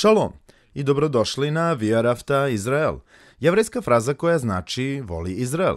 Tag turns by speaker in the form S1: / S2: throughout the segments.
S1: Šalom i dobrodošli na Via Rafta Izrael, jevrijska fraza koja znači voli Izrael.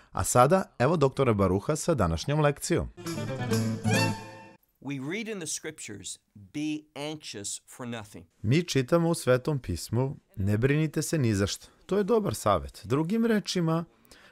S1: A sada, evo doktora Baruha sa današnjom lekcijom. We read in the scriptures, be anxious for nothing. Mi čitamo u Svetom pismu, ne brinite se ni za što. To je dobar savet. Drugim rečima,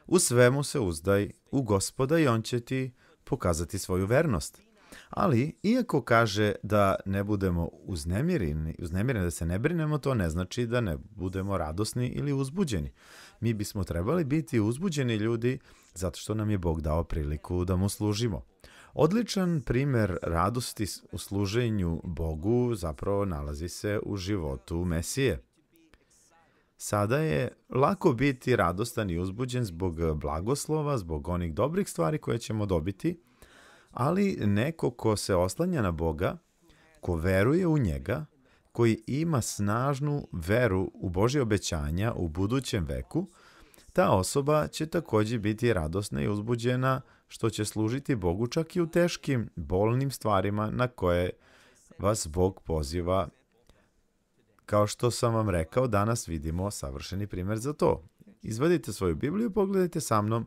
S1: u svemu se uzdaj u gospoda i on će ti pokazati svoju vernost. Ali, iako kaže da ne budemo uznemireni, uznemireni da se ne brinemo, to ne znači da ne budemo radosni ili uzbuđeni. Mi bismo trebali biti uzbuđeni ljudi zato što nam je Bog dao priliku da mu služimo. Odličan primer radosti u služenju Bogu zapravo nalazi se u životu Mesije. Sada je lako biti radostan i uzbuđen zbog blagoslova, zbog onih dobrih stvari koje ćemo dobiti, ali neko ko se oslanja na Boga, ko veruje u njega, koji ima snažnu veru u Božje obećanja u budućem veku, ta osoba će takođe biti radosna i uzbuđena što će služiti Bogu čak i u teškim, bolnim stvarima na koje vas Bog poziva. Kao što sam vam rekao, danas vidimo savršeni primer za to. Izvadite svoju Bibliju i pogledajte sa mnom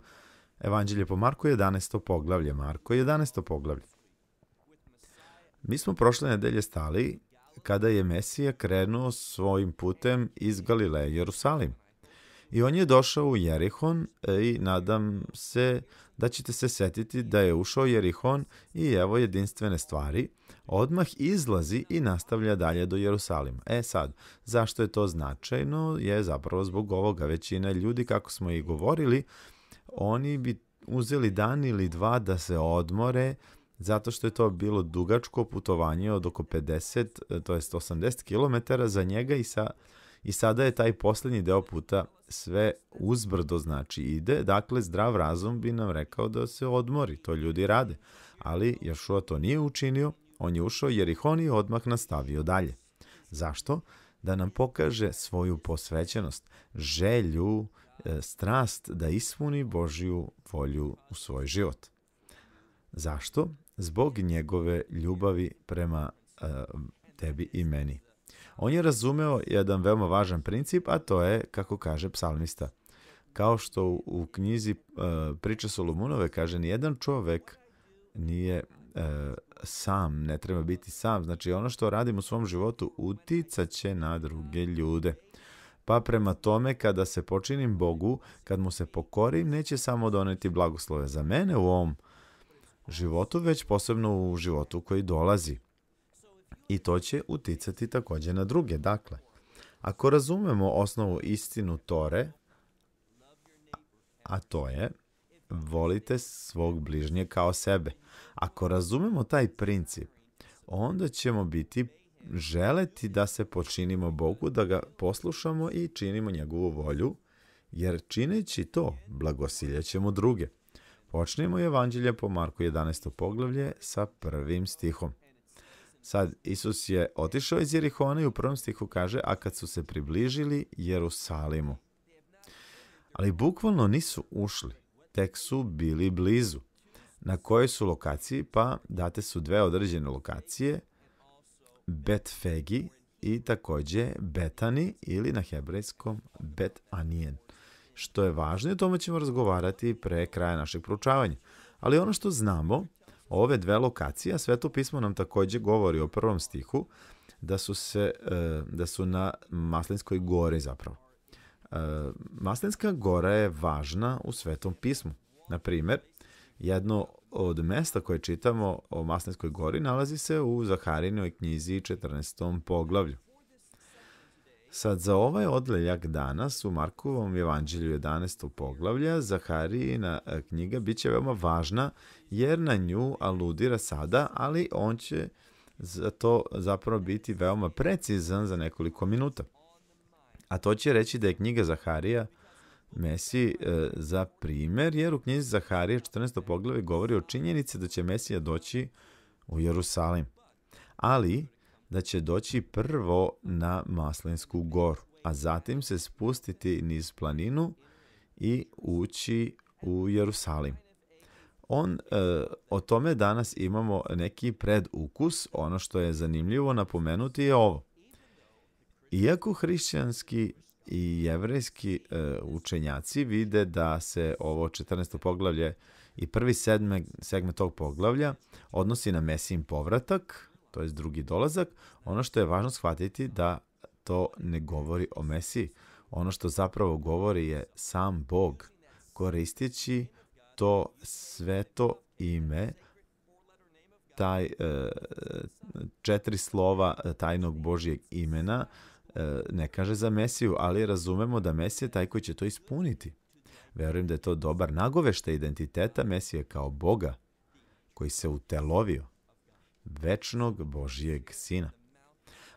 S1: Evanđelje po Marku 11. poglavlje. Marko 11. poglavlje. Mi smo prošle nedelje stali kada je Mesija krenuo svojim putem iz Galileje u Jerusalim. I on je došao u Jerihon e, i nadam se da ćete se setiti da je ušao Jerihon i evo jedinstvene stvari. Odmah izlazi i nastavlja dalje do Jerusalima. E sad, zašto je to značajno? Je zapravo zbog ovoga. Većina ljudi, kako smo i govorili, oni bi uzeli dan ili dva da se odmore, zato što je to bilo dugačko putovanje od oko 50, to jest 80 km za njega i, sa, i sada je taj poslednji deo puta sve uzbrdo znači ide, dakle zdrav razum bi nam rekao da se odmori, to ljudi rade, ali Jašua to nije učinio, on je ušao jer ih on je odmah nastavio dalje. Zašto? Da nam pokaže svoju posvećenost, želju E, strast da ispuni Božju volju u svoj život. Zašto? Zbog njegove ljubavi prema e, tebi i meni. On je razumeo jedan veoma važan princip, a to je, kako kaže psalmista, kao što u knjizi e, Priče Solomunove kaže, nijedan čovek nije sam, ne treba biti sam. Znači ono što radimo u svom životu uticaće na druge ljude. Pa prema tome, kada se počinim Bogu, kad mu se pokorim, neće samo doneti blagoslove za mene u ovom životu, već posebno u životu koji dolazi. I to će uticati takođe na druge. Dakle, ako razumemo osnovu istinu Tore, a to je volite svog bližnje kao sebe. Ako razumemo taj princip, onda ćemo biti želeti da se počinimo Bogu, da ga poslušamo i činimo njegovu volju, jer čineći to, blagosiljećemo druge. Počnemo evanđelje po Marku 11. poglavlje sa prvim stihom. Sad, Isus je otišao iz Jerihona i u prvom stihu kaže, a kad su se približili Jerusalimu. Ali bukvalno nisu ušli, tek su bili blizu. Na kojoj su lokaciji? Pa date su dve određene lokacije – Betfegi i takođe Betani ili na hebrejskom Betanijen. Što je važno i o tome ćemo razgovarati pre kraja našeg proučavanja. Ali ono što znamo, ove dve lokacije, Sveto pismo nam takođe govori o prvom stihu, da su, se, e, da su na Maslinskoj gori zapravo. E, Maslinska gora je važna u Svetom pismu. Na primer, jedno od mesta koje čitamo o Masnetskoj gori nalazi se u Zaharinoj knjizi 14. poglavlju. Sad, za ovaj odleljak danas u Markovom evanđelju 11. poglavlja Zaharijina e, knjiga bit će veoma važna jer na nju aludira sada, ali on će za to zapravo biti veoma precizan za nekoliko minuta. A to će reći da je knjiga Zaharija – Mesi e, za primer, jer u knjizi Zaharije 14. poglave govori o činjenici da će Mesija doći u Jerusalim, ali da će doći prvo na Maslinsku goru, a zatim se spustiti niz planinu i ući u Jerusalim. On, e, o tome danas imamo neki predukus, ono što je zanimljivo napomenuti je ovo. Iako hrišćanski i jevrejski e, učenjaci vide da se ovo 14. poglavlje i prvi sedme, segment tog poglavlja odnosi na Mesijin povratak, to je drugi dolazak, ono što je važno shvatiti da to ne govori o Mesiji. Ono što zapravo govori je sam Bog, koristići to sveto ime, taj e, četiri slova tajnog Božjeg imena, E, ne kaže za Mesiju, ali razumemo da Mesija je taj koji će to ispuniti. Verujem da je to dobar nagovešta identiteta Mesije kao Boga, koji se utelovio, večnog Božijeg sina.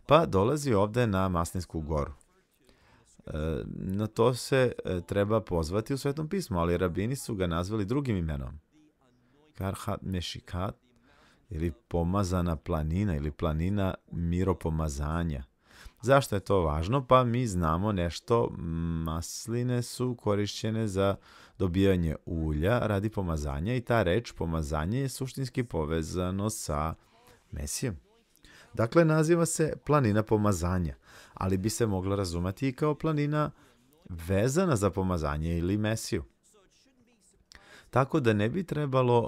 S1: Pa dolazi ovde na Masninsku goru. E, na to se e, treba pozvati u Svetom pismu, ali rabini su ga nazvali drugim imenom. Karhat Mešikat ili pomazana planina ili planina miropomazanja – Zašto je to važno? Pa mi znamo nešto, masline su korišćene za dobijanje ulja radi pomazanja i ta reč pomazanje je suštinski povezano sa mesijom. Dakle, naziva se planina pomazanja, ali bi se mogla razumati i kao planina vezana za pomazanje ili mesiju. Tako da ne bi trebalo uh,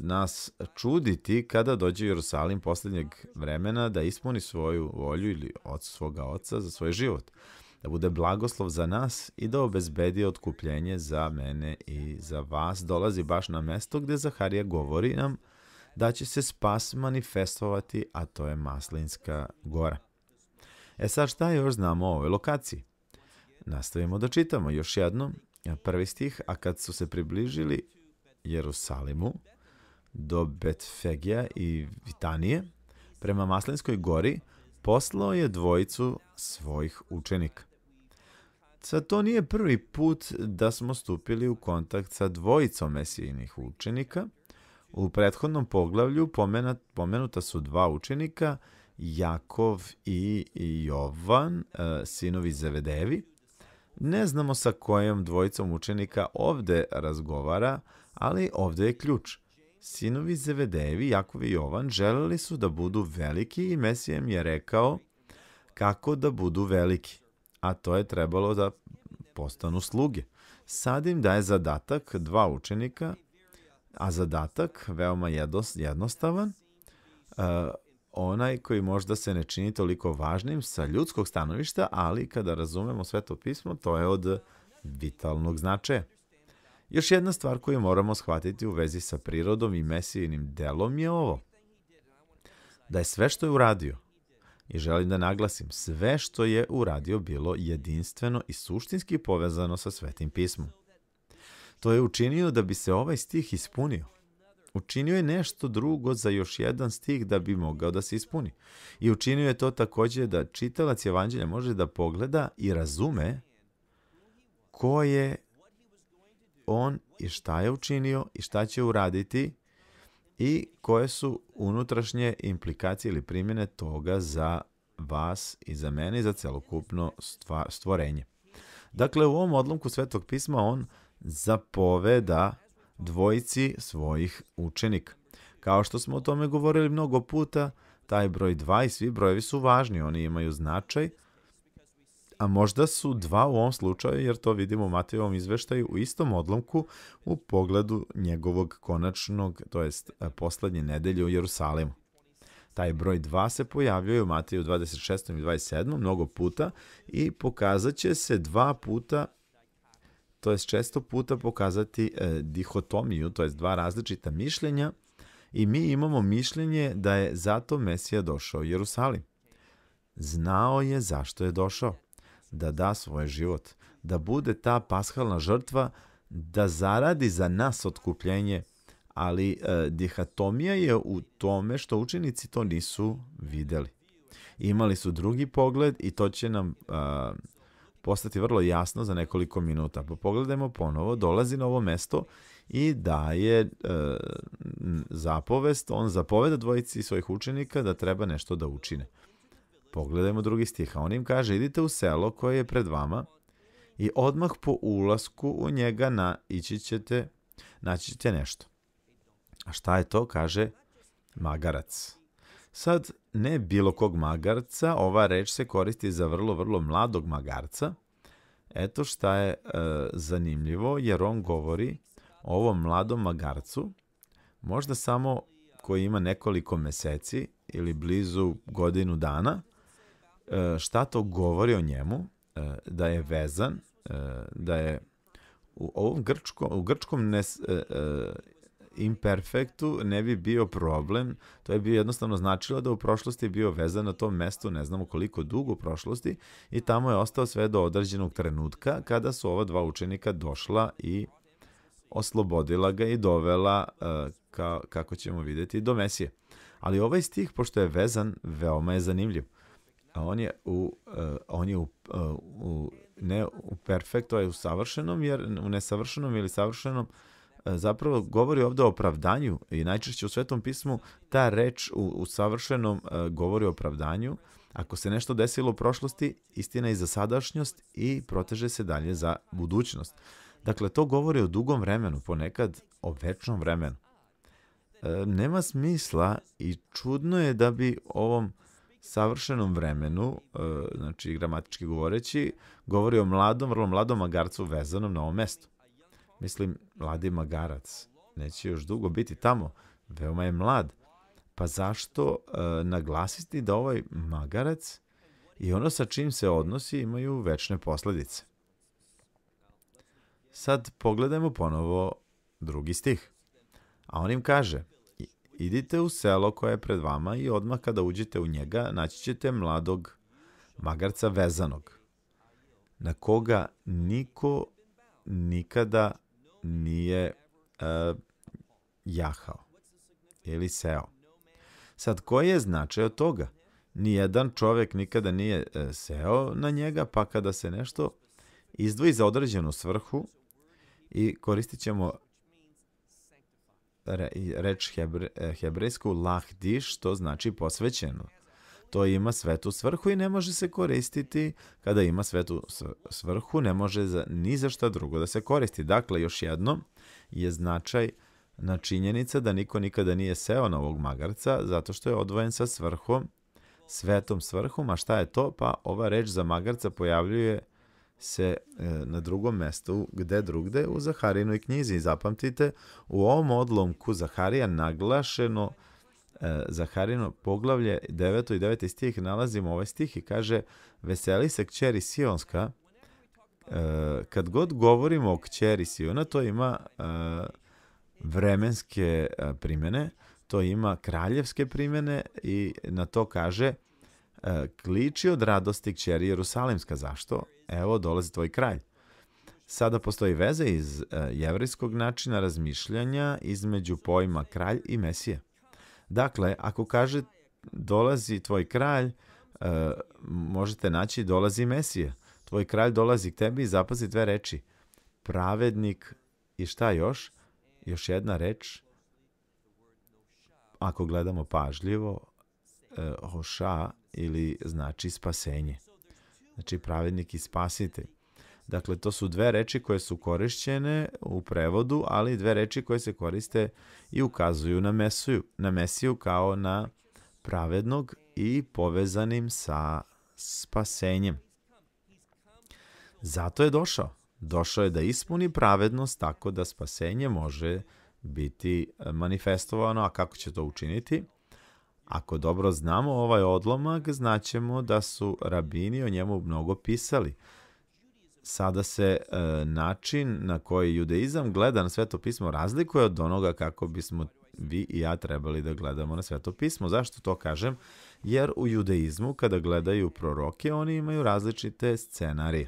S1: nas čuditi kada dođe Jerusalim poslednjeg vremena da ispuni svoju volju ili od svoga oca za svoj život, da bude blagoslov za nas i da obezbedi otkupljenje za mene i za vas. Dolazi baš na mesto gde Zaharija govori nam da će se spas manifestovati, a to je Maslinska gora. E sad šta još znamo o ovoj lokaciji? Nastavimo da čitamo još jednom Prvi stih, a kad su se približili Jerusalimu do Betfegija i Vitanije, prema Maslinskoj gori, poslao je dvojicu svojih učenika. Sad, to nije prvi put da smo stupili u kontakt sa dvojicom mesijinih učenika. U prethodnom poglavlju pomenat, pomenuta su dva učenika, Jakov i Jovan, eh, sinovi Zevedevi, Ne znamo sa kojom dvojicom učenika ovde razgovara, ali ovde je ključ. Sinovi Zevedevi, Jakov i Jovan, želeli su da budu veliki i Mesija im je rekao kako da budu veliki. A to je trebalo da postanu sluge. Sad im daje zadatak dva učenika, a zadatak veoma jednostavan onaj koji možda se ne čini toliko važnim sa ljudskog stanovišta, ali kada razumemo sve to pismo, to je od vitalnog značaja. Još jedna stvar koju moramo shvatiti u vezi sa prirodom i mesijinim delom je ovo. Da je sve što je uradio, i želim da naglasim, sve što je uradio bilo jedinstveno i suštinski povezano sa Svetim pismom. To je učinio da bi se ovaj stih ispunio. Učinio je nešto drugo za još jedan stih da bi mogao da se ispuni. I učinio je to takođe da čitalac evanđelja može da pogleda i razume ko je on i šta je učinio i šta će uraditi i koje su unutrašnje implikacije ili primjene toga za vas i za mene i za celokupno stvorenje. Dakle, u ovom odlomku Svetog pisma on zapoveda dvojici svojih učenika. Kao što smo o tome govorili mnogo puta, taj broj dva i svi brojevi su važni, oni imaju značaj, a možda su dva u ovom slučaju, jer to vidimo u Matejevom izveštaju u istom odlomku u pogledu njegovog konačnog, to jest e, poslednje nedelje u Jerusalimu. Taj broj 2 se pojavljuje u Mateju 26. i 27. mnogo puta i pokazat će se dva puta to je često puta pokazati e, dihotomiju, to je dva različita mišljenja i mi imamo mišljenje da je zato Mesija došao u Jerusalim. Znao je zašto je došao, da da svoj život, da bude ta pashalna žrtva, da zaradi za nas otkupljenje, ali e, dihotomija je u tome što učenici to nisu videli. Imali su drugi pogled i to će nam E, postati vrlo jasno za nekoliko minuta. Pa pogledajmo ponovo, dolazi na ovo mesto i daje e, zapovest, on zapoveda dvojici svojih učenika da treba nešto da učine. Pogledajmo drugi stih, a on im kaže idite u selo koje je pred vama i odmah po ulasku u njega na, ići ćete, naći ćete nešto. A šta je to, kaže magarac. Sad, ne bilo kog magarca, ova reč se koristi za vrlo, vrlo mladog magarca. Eto šta je e, zanimljivo, jer on govori o ovom mladom magarcu, možda samo koji ima nekoliko meseci ili blizu godinu dana, e, šta to govori o njemu, e, da je vezan, e, da je u ovom grčkom, u grčkom ne, e, e, imperfektu ne bi bio problem, to je bi jednostavno značilo da u prošlosti je bio vezan na tom mestu ne znamo koliko dugo u prošlosti i tamo je ostao sve do određenog trenutka kada su ova dva učenika došla i oslobodila ga i dovela, e, ka, kako ćemo videti, do Mesije. Ali ovaj stih, pošto je vezan, veoma je zanimljiv. A on je u, e, on je u, e, u ne u perfektu, a je u savršenom, jer u nesavršenom ili savršenom, E, zapravo govori ovde o opravdanju i najčešće u Svetom pismu ta reč u, u savršenom e, govori o opravdanju. Ako se nešto desilo u prošlosti, istina je za sadašnjost i proteže se dalje za budućnost. Dakle, to govori o dugom vremenu, ponekad o večnom vremenu. E, nema smisla i čudno je da bi ovom savršenom vremenu, e, znači gramatički govoreći, govori o mladom, vrlo mladom magarcu vezanom na ovom mestu. Mislim, Mladi Magarac neće još dugo biti tamo, veoma je mlad. Pa zašto e, naglasiti da ovaj magarac i ono sa čim se odnosi imaju večne posledice? Sad pogledajmo ponovo drugi stih. A on im kaže, idite u selo koje je pred vama i odmah kada uđete u njega naći ćete mladog magarca vezanog, na koga niko nikada nije uh, jahao ili seo. Sad, koji je značaj od toga? Nijedan čovek nikada nije uh, seo na njega, pa kada se nešto izdvoji za određenu svrhu i koristit ćemo re, reč hebre, e, hebrejsku lahdiš, što znači posvećeno to ima svetu svrhu i ne može se koristiti. Kada ima svetu svrhu, ne može za, ni za šta drugo da se koristi. Dakle, još jedno je značaj na činjenica da niko nikada nije seo na ovog magarca zato što je odvojen sa svrhom, svetom svrhom, a šta je to? Pa ova reč za magarca pojavljuje se e, na drugom mestu, gde drugde, u Zaharinoj knjizi. Zapamtite, u ovom odlomku Zaharija naglašeno E, Zaharino poglavlje 9. i 9. stih nalazimo ovaj stih i kaže Veseli se kćeri Sionska e, kad god govorimo o kćeri Siona to ima e, vremenske primene, to ima kraljevske primene i na to kaže kliči od radosti kćeri Jerusalimska. Zašto? Evo, dolazi tvoj kralj. Sada postoji veze iz jevrijskog načina razmišljanja između pojma kralj i mesije. Dakle, ako kaže dolazi tvoj kralj, e, možete naći dolazi Mesija. Tvoj kralj dolazi k tebi i zapazi dve reči. Pravednik i šta još? Još jedna reč. Ako gledamo pažljivo, e, hoša ili znači spasenje. Znači pravednik i spasitelj. Dakle, to su dve reči koje su korišćene u prevodu, ali dve reči koje se koriste i ukazuju na Mesiju, na Mesiju kao na pravednog i povezanim sa spasenjem. Zato je došao. Došao je da ispuni pravednost tako da spasenje može biti manifestovano, a kako će to učiniti? Ako dobro znamo ovaj odlomak, znaćemo da su rabini o njemu mnogo pisali sada se e, način na koji judeizam gleda na sveto pismo razlikuje od onoga kako bismo vi i ja trebali da gledamo na sveto pismo. Zašto to kažem? Jer u judeizmu kada gledaju proroke oni imaju različite scenari.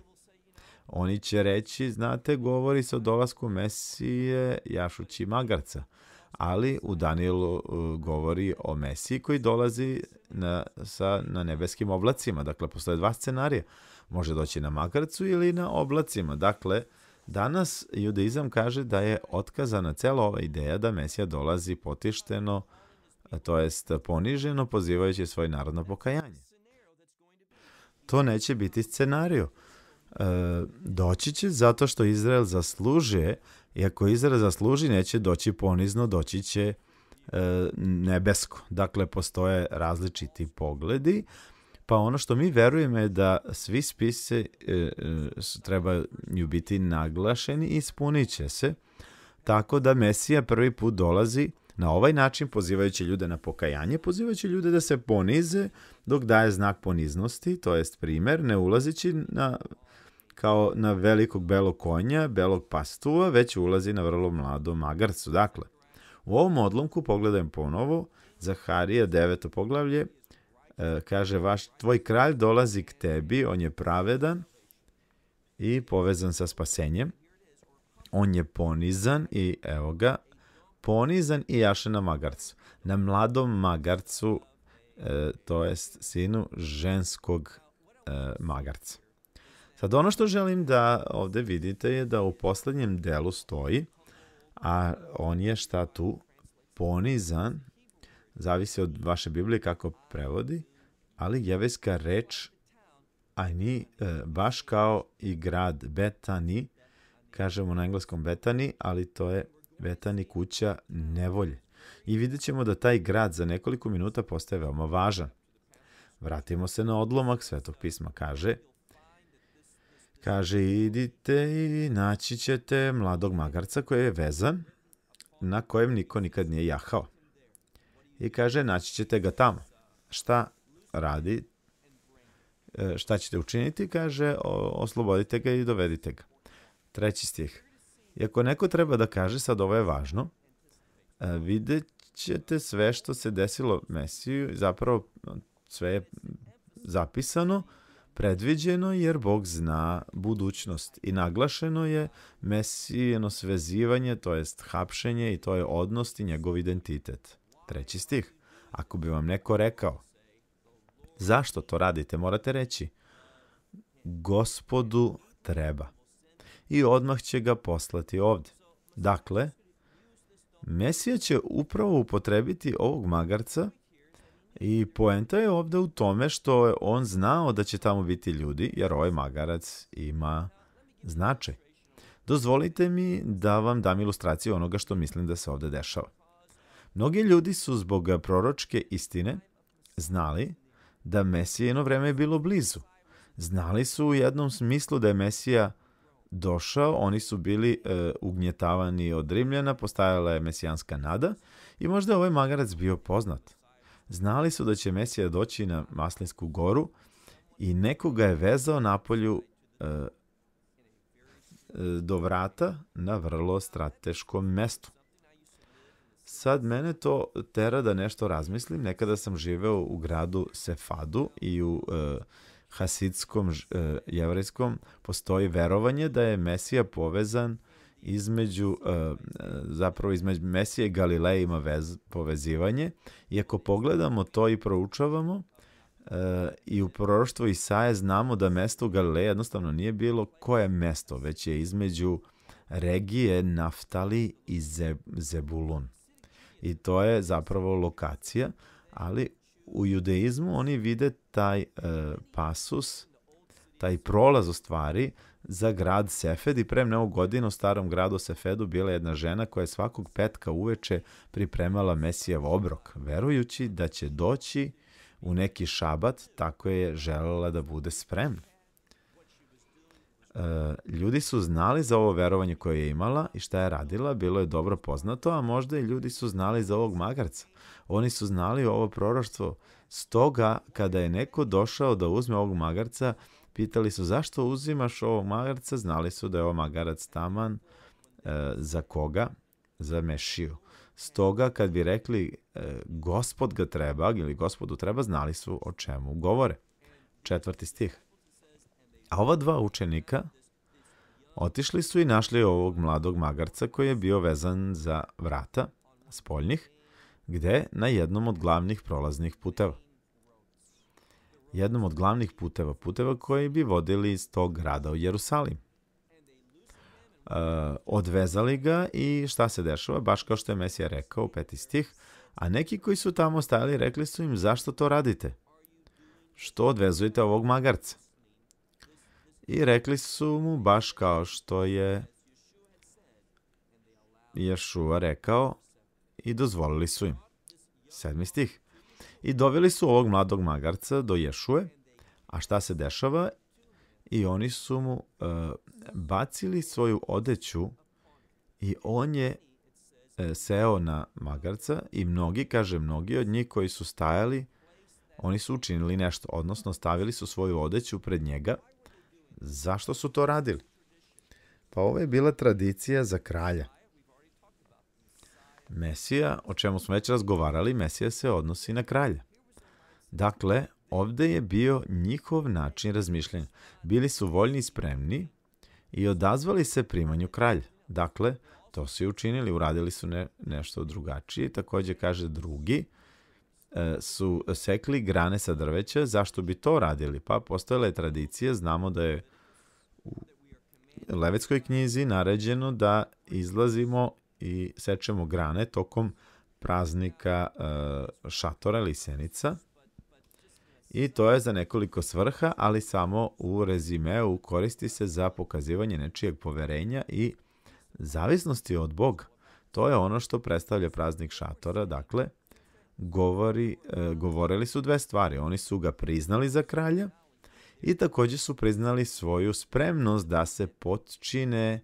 S1: Oni će reći, znate, govori se o dolasku Mesije jašući magarca ali u Danielu uh, govori o Mesiji koji dolazi na, sa, na nebeskim oblacima. Dakle, postoje dva scenarija. Može doći na magarcu ili na oblacima. Dakle, danas judaizam kaže da je otkazana cela ova ideja da Mesija dolazi potišteno, to jest poniženo, pozivajući svoj narodno pokajanje. To neće biti scenariju. E, doći će zato što Izrael zaslužuje I ako izraz zasluži, neće doći ponizno, doći će e, nebesko. Dakle, postoje različiti pogledi. Pa ono što mi verujemo je da svi spise e, e trebaju biti naglašeni i ispunit će se. Tako da Mesija prvi put dolazi na ovaj način pozivajući ljude na pokajanje, pozivajući ljude da se ponize dok daje znak poniznosti, to jest primer, ne ulazići na kao na velikog belog konja, belog pastuva, već ulazi na vrlo mlado magarcu. Dakle, u ovom odlomku pogledajem ponovo, Zaharija, deveto poglavlje, e, kaže, vaš, tvoj kralj dolazi k tebi, on je pravedan i povezan sa spasenjem. On je ponizan i evo ga, ponizan i jaše na magarcu. Na mladom magarcu, e, to jest sinu ženskog e, magarca. Sad ono što želim da ovde vidite je da u poslednjem delu stoji, a on je šta tu ponizan, zavisi od vaše Biblije kako prevodi, ali jevejska reč a ni e, baš kao i grad Betani, kažemo na engleskom Betani, ali to je Betani kuća nevolje. I vidjet ćemo da taj grad za nekoliko minuta postaje veoma važan. Vratimo se na odlomak, Svetog pisma kaže – Kaže, idite i naći ćete mladog magarca koji je vezan, na kojem niko nikad nije jahao. I kaže, naći ćete ga tamo. Šta radi? E, šta ćete učiniti? Kaže, oslobodite ga i dovedite ga. Treći stih. I ako neko treba da kaže, sad ovo je važno, e, vidjet ćete sve što se desilo Mesiju, zapravo sve je zapisano, predviđeno jer Bog zna budućnost i naglašeno je mesijeno svezivanje, to jest hapšenje i to je odnos i njegov identitet. Treći stih. Ako bi vam neko rekao, zašto to radite, morate reći, gospodu treba. I odmah će ga poslati ovdje. Dakle, Mesija će upravo upotrebiti ovog magarca I poenta je ovde u tome što je on znao da će tamo biti ljudi, jer ovaj magarac ima značaj. Dozvolite mi da vam dam ilustraciju onoga što mislim da se ovde dešava. Mnogi ljudi su zbog proročke istine znali da Mesija jedno vreme je bilo blizu. Znali su u jednom smislu da je Mesija došao, oni su bili e, ugnjetavani od Rimljana, postajala je mesijanska nada i možda je ovaj magarac bio poznat. Znali su da će Mesija doći na Maslinsku goru i nekoga je vezao napolju e, e do vrata na vrlo strateškom mestu. Sad mene to tera da nešto razmislim. Nekada sam živeo u gradu Sefadu i u e, hasidskom, e, jevrejskom, postoji verovanje da je Mesija povezan između eh, zapravo između Mesije i Galileje ima vez, povezivanje i ako pogledamo to i proučavamo eh, i u proroštvu Isaje znamo da mesto u Galileji jednostavno nije bilo koje mesto, već je između regije Naftali i Zebulun. I to je zapravo lokacija, ali u judeizmu oni vide taj eh, pasus, taj prolaz u stvari za grad Sefed i pre mnogo godina u starom gradu Sefedu bila jedna žena koja je svakog petka uveče pripremala Mesijev obrok, verujući da će doći u neki šabat, tako je želela da bude spremna. E, ljudi su znali za ovo verovanje koje je imala i šta je radila, bilo je dobro poznato, a možda i ljudi su znali za ovog magarca. Oni su znali ovo proroštvo. Stoga, kada je neko došao da uzme ovog magarca, Pitali su zašto uzimaš ovog magarca, znali su da je ovo magarac taman e, za koga? Za mešiju. Stoga kad bi rekli e, gospod ga treba ili gospodu treba, znali su o čemu govore. Četvrti stih. A ova dva učenika otišli su i našli ovog mladog magarca koji je bio vezan za vrata spoljnih, gde na jednom od glavnih prolaznih puteva jednom od glavnih puteva, puteva koji bi vodili iz tog grada u Jerusalim. Uh, odvezali ga i šta se dešava, baš kao što je Mesija rekao u peti stih, a neki koji su tamo stajali rekli su im zašto to radite? Što odvezujete ovog magarca? I rekli su mu baš kao što je Ješua rekao i dozvolili su im. Sedmi stih. I doveli su ovog mladog magarca do Ješue, a šta se dešava? I oni su mu uh, bacili svoju odeću i on je uh, seo na magarca i mnogi, kaže mnogi od njih koji su stajali, oni su učinili nešto, odnosno stavili su svoju odeću pred njega. Zašto su to radili? Pa ovo je bila tradicija za kralja. Mesija, o čemu smo već razgovarali, Mesija se odnosi na kralja. Dakle, ovde je bio njihov način razmišljanja. Bili su voljni i spremni i odazvali se primanju kralja. Dakle, to su i učinili, uradili su ne, nešto drugačije. Takođe, kaže drugi, e, su sekli grane sa drveća, zašto bi to radili? Pa postojala je tradicija, znamo da je u Levetskoj knjizi naređeno da izlazimo i sečemo grane tokom praznika e, šatora ili senica. I to je za nekoliko svrha, ali samo u rezimeu koristi se za pokazivanje nečijeg poverenja i zavisnosti od Boga. To je ono što predstavlja praznik šatora, dakle, govori, e, govorili su dve stvari. Oni su ga priznali za kralja i takođe su priznali svoju spremnost da se potčine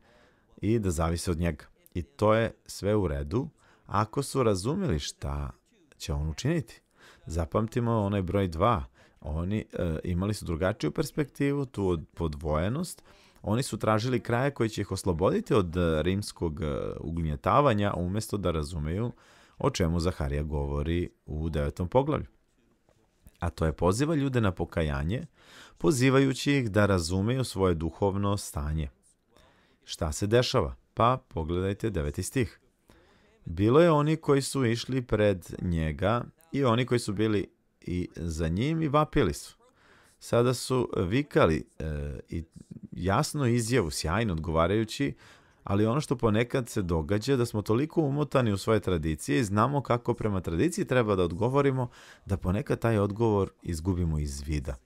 S1: i da zavise od njega. I to je sve u redu ako su razumeli šta će on učiniti. Zapamtimo onaj broj 2. Oni e, imali su drugačiju perspektivu, tu podvojenost. Oni su tražili kraje koji će ih osloboditi od e, rimskog e, ugnjetavanja umesto da razumeju o čemu Zaharija govori u devetom poglavlju. A to je poziva ljude na pokajanje, pozivajući ih da razumeju svoje duhovno stanje. Šta se dešava? Pa pogledajte deveti stih. Bilo je oni koji su išli pred njega i oni koji su bili i za njim i vapili su. Sada su vikali e, i jasno izjavu, sjajno odgovarajući, ali ono što ponekad se događa da smo toliko umotani u svoje tradicije i znamo kako prema tradiciji treba da odgovorimo, da ponekad taj odgovor izgubimo iz vida.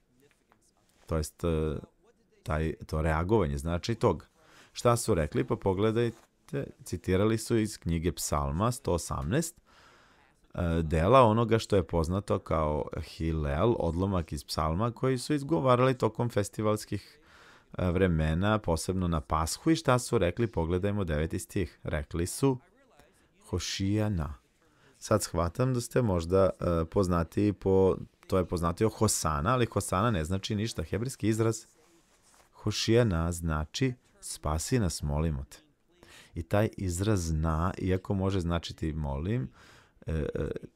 S1: To jest, taj, to reagovanje znači toga šta su rekli, pa pogledajte, citirali su iz knjige Psalma 118, e, dela onoga što je poznato kao Hilel, odlomak iz psalma koji su izgovarali tokom festivalskih e, vremena, posebno na Pashu i šta su rekli, pogledajmo deveti stih. Rekli su Hošijana. Sad shvatam da ste možda e, poznati po, to je o Hosana, ali Hosana ne znači ništa. Hebrijski izraz Hošijana znači Spasi nas, molimo te. I taj izraz na, iako može značiti molim, e, e,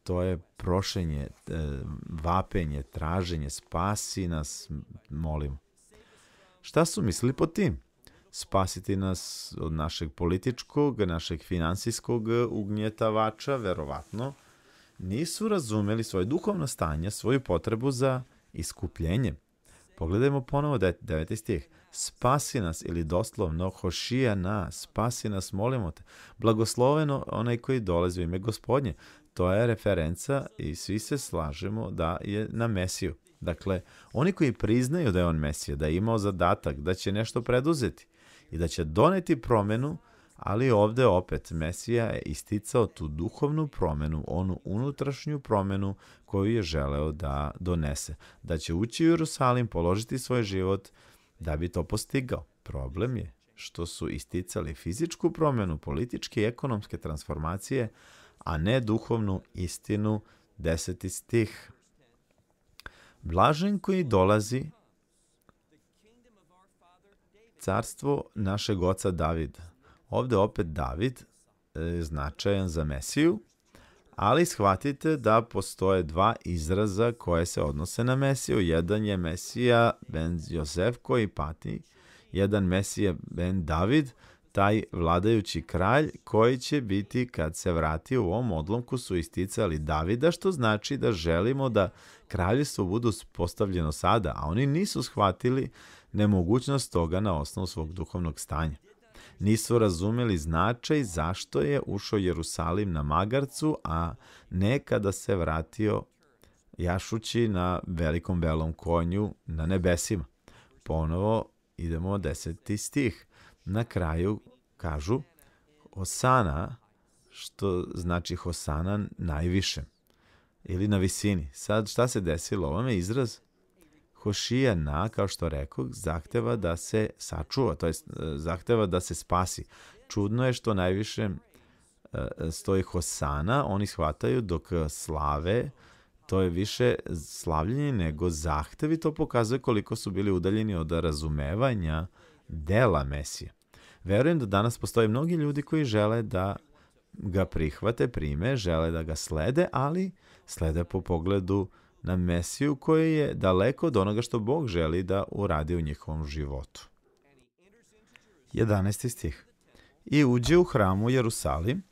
S1: to je prošenje, e, vapenje, traženje, spasi nas, molim. Šta su mislili po tim? Spasiti nas od našeg političkog, našeg finansijskog ugnjetavača, verovatno. Nisu razumeli svoje duhovno stanje, svoju potrebu za iskupljenje. Pogledajmo ponovo 9. stih spasi nas, ili doslovno, hošija na, spasi nas, molimo te. Blagosloveno onaj koji dolazi u ime gospodnje. To je referenca i svi se slažemo da je na Mesiju. Dakle, oni koji priznaju da je on Mesija, da je imao zadatak, da će nešto preduzeti i da će doneti promenu, ali ovde opet Mesija je isticao tu duhovnu promenu, onu unutrašnju promenu koju je želeo da donese. Da će ući u Jerusalim, položiti svoj život, Da bi to postigao, problem je što su isticali fizičku promjenu, političke i ekonomske transformacije, a ne duhovnu istinu, deseti stih. Blažen koji dolazi carstvo našeg oca Davida. Ovde opet David, e, značajan za Mesiju, ali shvatite da postoje dva izraza koje se odnose na Mesiju. Jedan je Mesija ben Josef koji pati, jedan Mesija ben David, taj vladajući kralj koji će biti kad se vrati u ovom odlomku su isticali Davida, što znači da želimo da kraljevstvo budu postavljeno sada, a oni nisu shvatili nemogućnost toga na osnovu svog duhovnog stanja nisu razumeli značaj zašto je ušao Jerusalim na magarcu, a ne kada se vratio jašući na velikom belom konju na nebesima. Ponovo idemo deseti stih. Na kraju kažu Hosana, što znači Hosana najviše ili na visini. Sad šta se desilo? Ovo je izraz na, kao što rekao, zahteva da se sačuva, to jest e, zahteva da se spasi. Čudno je što najviše e, stoji Hosana, oni shvataju dok e, slave, to je više slavljenje nego zahtevi, to pokazuje koliko su bili udaljeni od razumevanja dela Mesije. Verujem da danas postoje mnogi ljudi koji žele da ga prihvate, prime, žele da ga slede, ali slede po pogledu uh, na Mesiju koji je daleko od onoga što Bog želi da uradi u njihovom životu. 11. stih I uđe u hramu Jerusalim.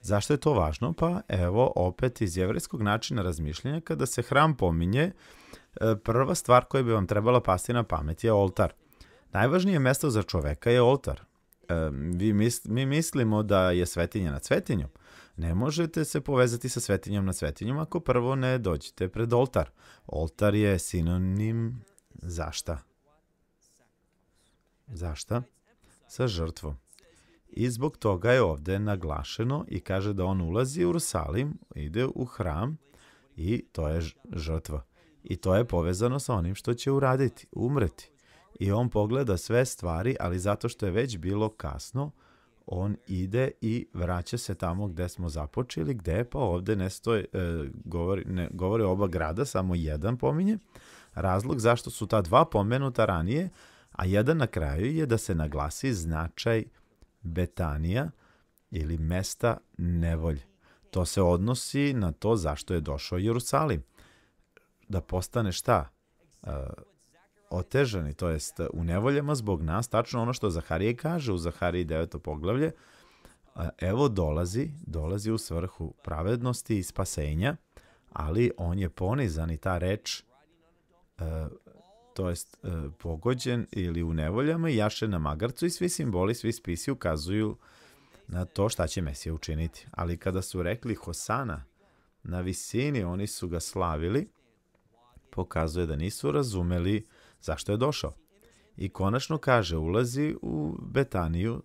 S1: Zašto je to važno? Pa evo opet iz jevreskog načina razmišljanja kada se hram pominje, e, prva stvar koja bi vam trebala pasti na pamet je oltar. Najvažnije mesto za čoveka je oltar. E, mi mislimo da je svetinja na svetinjom, Ne možete se povezati sa svetinjom na svetinjom ako prvo ne dođete pred oltar. Oltar je sinonim zašta? Zašta? Sa žrtvom. I zbog toga je ovde naglašeno i kaže da on ulazi u Jerusalim, ide u hram i to je žrtva. I to je povezano sa onim što će uraditi, umreti. I on pogleda sve stvari, ali zato što je već bilo kasno, on ide i vraća se tamo gde smo započeli, gde pa ovde ne stoje, e, govori, ne, govori oba grada, samo jedan pominje. Razlog zašto su ta dva pomenuta ranije, a jedan na kraju je da se naglasi značaj Betanija ili mesta nevolje. To se odnosi na to zašto je došao Jerusalim. Da postane šta? E, otežani, to jest e, u nevoljama zbog nas, tačno ono što Zaharije kaže u Zahariji 9. poglavlje, e, evo dolazi, dolazi u svrhu pravednosti i spasenja, ali on je ponizan i ta reč, e, to jest pogođen ili u nevoljama jaše na magarcu i svi simboli, svi spisi ukazuju na to šta će Mesija učiniti. Ali kada su rekli Hosana na visini, oni su ga slavili, pokazuje da nisu razumeli zašto je došao. I konačno kaže, ulazi u Betaniju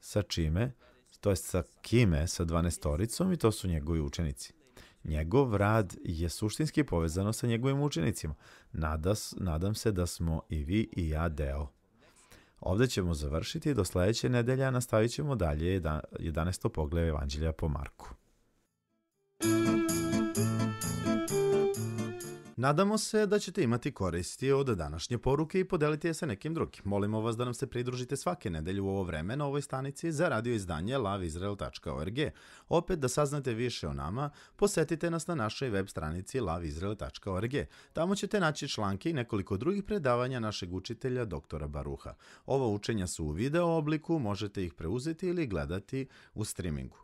S1: sa čime? To je sa kime? Sa dvanestoricom i to su njegovi učenici. Njegov rad je suštinski povezano sa njegovim učenicima. Nada, nadam se da smo i vi i ja deo. Ovde ćemo završiti do sledeće nedelje, a nastavit ćemo dalje 11. pogled Evanđelja po Marku. Nadamo se da ćete imati koristi od današnje poruke i podeliti je sa nekim drugim. Molimo vas da nam se pridružite svake nedelje u ovo vreme na ovoj stanici za radio izdanje loveisrael.org. Opet da saznate više o nama, posetite nas na našoj web stranici loveisrael.org. Tamo ćete naći članke i nekoliko drugih predavanja našeg učitelja doktora Baruha. Ova učenja su u video obliku, možete ih preuzeti ili gledati u streamingu.